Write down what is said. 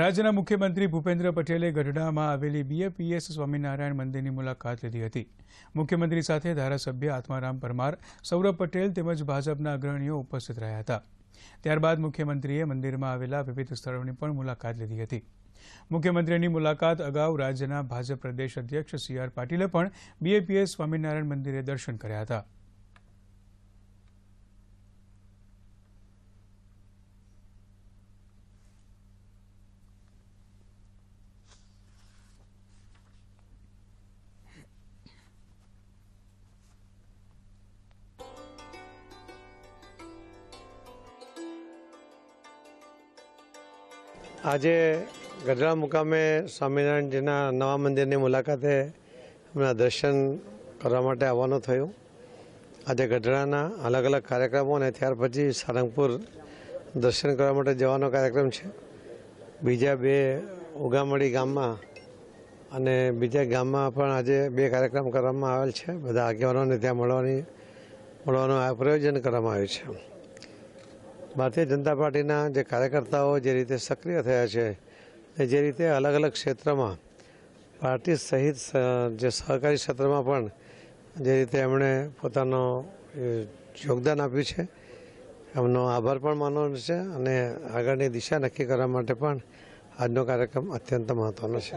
રાજ્યના મુખ્યમંત્રી ભૂપેન્દ્ર પટેલે ગઢડામાં આવેલી બીએપીએસ સ્વામિનારાયણ મંદિરની મુલાકાત લીધી હતી મુખ્યમંત્રી સાથે ધારાસભ્ય આત્મારામ પરમાર સૌરભ પટેલ તેમજ ભાજપના અગ્રણીઓ ઉપસ્થિત રહ્યા હતા ત્યારબાદ મુખ્યમંત્રીએ મંદિરમાં આવેલા વિવિધ સ્થળોની પણ મુલાકાત લીધી હતી મુખ્યમંત્રીની મુલાકાત અગાઉ રાજ્યના ભાજપ પ્રદેશ અધ્યક્ષ સી આર પાટીલે પણ બીએપીએસ સ્વામિનારાયણ મંદિરે દર્શન કર્યા હતા આજે ગઢડા મુકામે સ્વામિનારાયણજીના નવા મંદિરની મુલાકાતે એમના દર્શન કરવા માટે આવવાનું થયું આજે ગઢડાના અલગ અલગ કાર્યક્રમો અને ત્યાર પછી સારંગપુર દર્શન કરવા માટે જવાનો કાર્યક્રમ છે બીજા બે ઉગામડી ગામમાં અને બીજા ગામમાં પણ આજે બે કાર્યક્રમ કરવામાં આવેલ છે બધા આગેવાનોને ત્યાં મળવાની મળવાનું પ્રયોજન કરવામાં આવ્યું છે ભારતીય જનતા પાર્ટીના જે કાર્યકર્તાઓ જે રીતે સક્રિય થયા છે જે રીતે અલગ અલગ ક્ષેત્રમાં પાર્ટી સહિત જે સહકારી ક્ષેત્રમાં પણ જે રીતે એમણે પોતાનો યોગદાન આપ્યું છે એમનો આભાર પણ માનવાનો છે અને આગળની દિશા નક્કી કરવા માટે પણ આજનો કાર્યક્રમ અત્યંત મહત્વનો છે